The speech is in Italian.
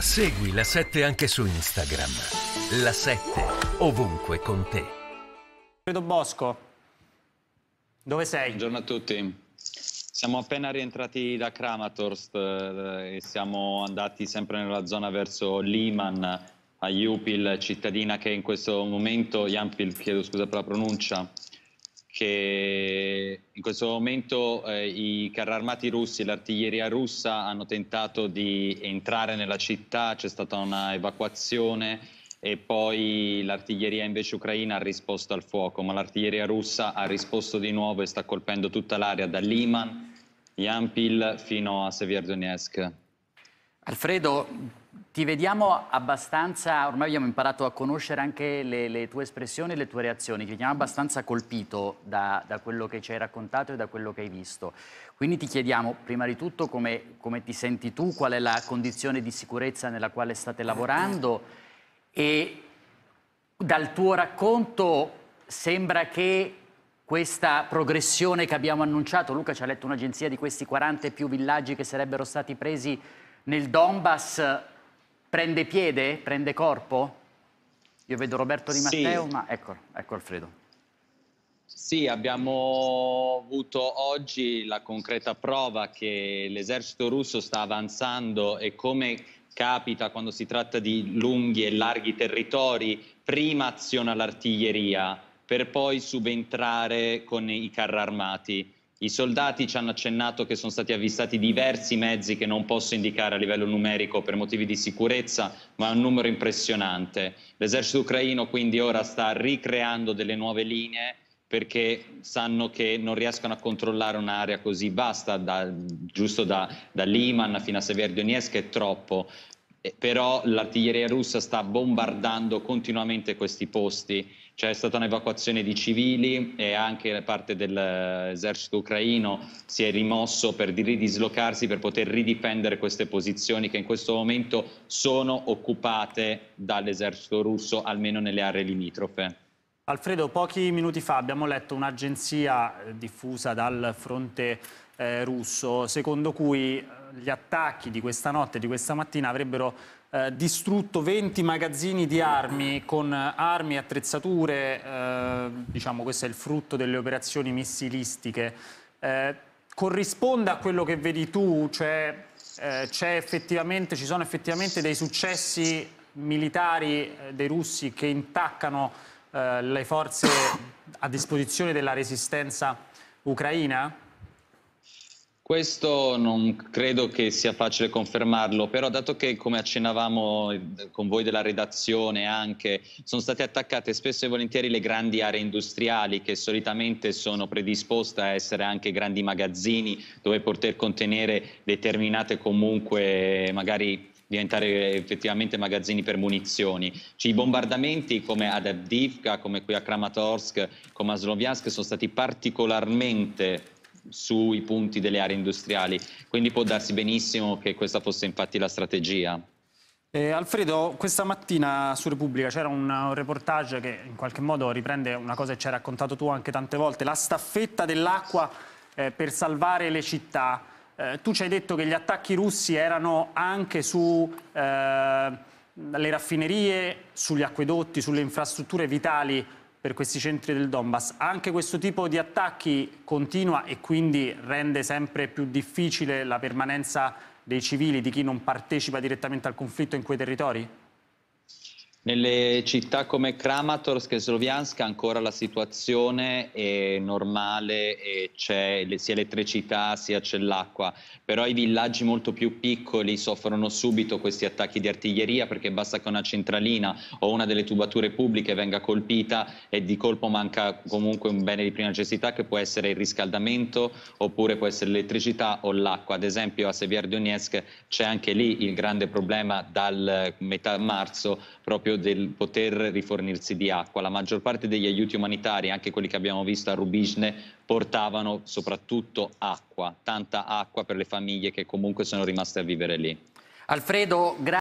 Segui la 7 anche su Instagram. La 7 ovunque con te. Credo Bosco. Dove sei? Buongiorno a tutti. Siamo appena rientrati da Kramatorsk eh, e siamo andati sempre nella zona verso Liman, a Yupil, cittadina che in questo momento, Yampil, chiedo scusa per la pronuncia, che in questo momento eh, i carri armati russi e l'artiglieria russa hanno tentato di entrare nella città, c'è stata una evacuazione e poi l'artiglieria invece ucraina ha risposto al fuoco, ma l'artiglieria russa ha risposto di nuovo e sta colpendo tutta l'area da Liman, Yampil fino a Sevier Donetsk. Alfredo, ti vediamo abbastanza, ormai abbiamo imparato a conoscere anche le, le tue espressioni e le tue reazioni, ti vediamo abbastanza colpito da, da, quello che ci hai raccontato e da quello che hai visto. Quindi ti chiediamo prima di tutto come, come ti senti tu, qual è la condizione di sicurezza nella quale state lavorando e dal tuo racconto sembra che questa progressione che abbiamo annunciato, Luca ci ha letto un'agenzia di questi 40 e più villaggi che sarebbero stati presi nel Donbass prende piede, prende corpo? Io vedo Roberto Di Matteo, sì. ma ecco, ecco Alfredo. Sì, abbiamo avuto oggi la concreta prova che l'esercito russo sta avanzando e come capita quando si tratta di lunghi e larghi territori, prima aziona l'artiglieria per poi subentrare con i carri armati. I soldati ci hanno accennato che sono stati avvistati diversi mezzi che non posso indicare a livello numerico per motivi di sicurezza, ma è un numero impressionante. L'esercito ucraino quindi ora sta ricreando delle nuove linee perché sanno che non riescono a controllare un'area così vasta, da, giusto da, da Liman fino a Sever Donetsk è troppo. Eh, però l'artiglieria russa sta bombardando continuamente questi posti. C'è stata un'evacuazione di civili e anche parte dell'esercito ucraino si è rimosso per ridislocarsi, per poter ridifendere queste posizioni che in questo momento sono occupate dall'esercito russo, almeno nelle aree limitrofe. Alfredo, pochi minuti fa abbiamo letto un'agenzia eh, diffusa dal fronte eh, russo, secondo cui eh, gli attacchi di questa notte e di questa mattina avrebbero eh, distrutto 20 magazzini di armi con armi e attrezzature, eh, diciamo questo è il frutto delle operazioni missilistiche. Eh, corrisponde a quello che vedi tu, cioè ci sono effettivamente dei successi militari dei russi che intaccano eh, le forze a disposizione della resistenza ucraina? Questo non credo che sia facile confermarlo, però dato che come accennavamo con voi della redazione anche, sono state attaccate spesso e volentieri le grandi aree industriali che solitamente sono predisposte a essere anche grandi magazzini dove poter contenere determinate comunque magari diventare effettivamente magazzini per munizioni. Cioè, I bombardamenti come ad Avdivka, come qui a Kramatorsk, come a Sloviansk sono stati particolarmente sui punti delle aree industriali, quindi può darsi benissimo che questa fosse infatti la strategia. Eh, Alfredo, questa mattina su Repubblica c'era un reportage che in qualche modo riprende una cosa che ci hai raccontato tu anche tante volte, la staffetta dell'acqua eh, per salvare le città. Eh, tu ci hai detto che gli attacchi russi erano anche sulle Eh, raffinerie, sugli acquedotti, sulle infrastrutture vitali per questi centri del Donbass. Anche questo tipo di attacchi continua e quindi rende sempre più difficile la permanenza dei civili, di chi non partecipa direttamente al conflitto in quei territori? Nelle città come Kramatorsk e Sloviansk ancora la situazione è normale, e c'è sia l'elettricità sia c'è l'acqua, però i villaggi molto più piccoli soffrono subito questi attacchi di artiglieria perché basta che una centralina o una delle tubature pubbliche venga colpita e di colpo manca comunque un bene di prima necessità che può essere il riscaldamento oppure può essere l'elettricità o l'acqua. Ad esempio a Sevier Donetsk c'è anche lì il grande problema dal metà marzo proprio proprio del poter rifornirsi di acqua. La maggior parte degli aiuti umanitari, anche quelli che abbiamo visto a Rubisne, portavano soprattutto acqua, tanta acqua per le famiglie che comunque sono rimaste a vivere lì. Alfredo, grazie.